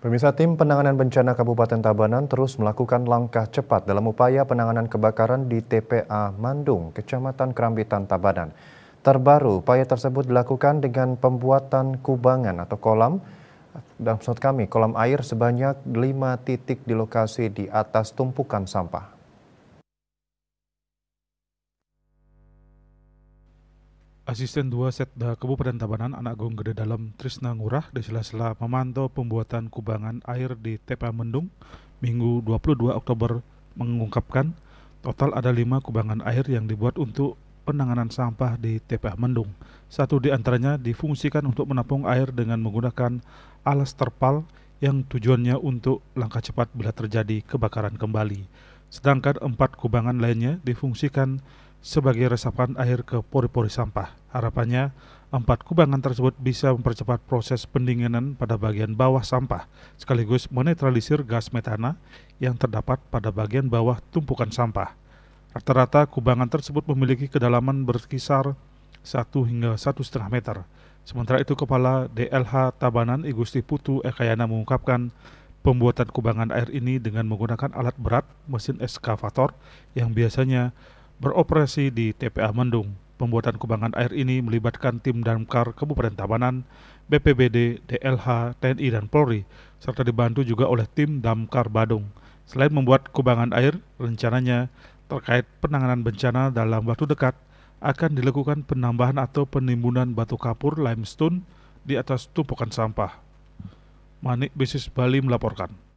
Pemirsa tim penanganan bencana Kabupaten Tabanan terus melakukan langkah cepat dalam upaya penanganan kebakaran di TPA Mandung, Kecamatan Kerambitan, Tabanan. Terbaru, upaya tersebut dilakukan dengan pembuatan kubangan atau kolam, maksud kami kolam air sebanyak lima titik di lokasi di atas tumpukan sampah. Asisten 2 Setda Kabupaten Tabanan Anak Gong Gede Dalam Trisna Ngurah di sela-sela memantau pembuatan kubangan air di TPA Mendung Minggu 22 Oktober mengungkapkan total ada lima kubangan air yang dibuat untuk penanganan sampah di TPA Mendung. Satu di antaranya difungsikan untuk menampung air dengan menggunakan alas terpal yang tujuannya untuk langkah cepat bila terjadi kebakaran kembali. Sedangkan empat kubangan lainnya difungsikan sebagai resapan air ke pori-pori sampah. Harapannya, empat kubangan tersebut bisa mempercepat proses pendinginan pada bagian bawah sampah, sekaligus menetralisir gas metana yang terdapat pada bagian bawah tumpukan sampah. Rata-rata kubangan tersebut memiliki kedalaman berkisar 1 hingga 1,5 meter. Sementara itu Kepala DLH Tabanan Igusti Putu Ekayana mengungkapkan pembuatan kubangan air ini dengan menggunakan alat berat mesin eskavator yang biasanya beroperasi di TPA Mendung. Pembuatan kubangan air ini melibatkan tim Damkar Kabupaten Tabanan, BPBD, DLH, TNI, dan Polri, serta dibantu juga oleh tim Damkar Badung. Selain membuat kubangan air, rencananya terkait penanganan bencana dalam waktu dekat akan dilakukan penambahan atau penimbunan batu kapur limestone di atas tumpukan sampah. Manik Bisnis Bali melaporkan.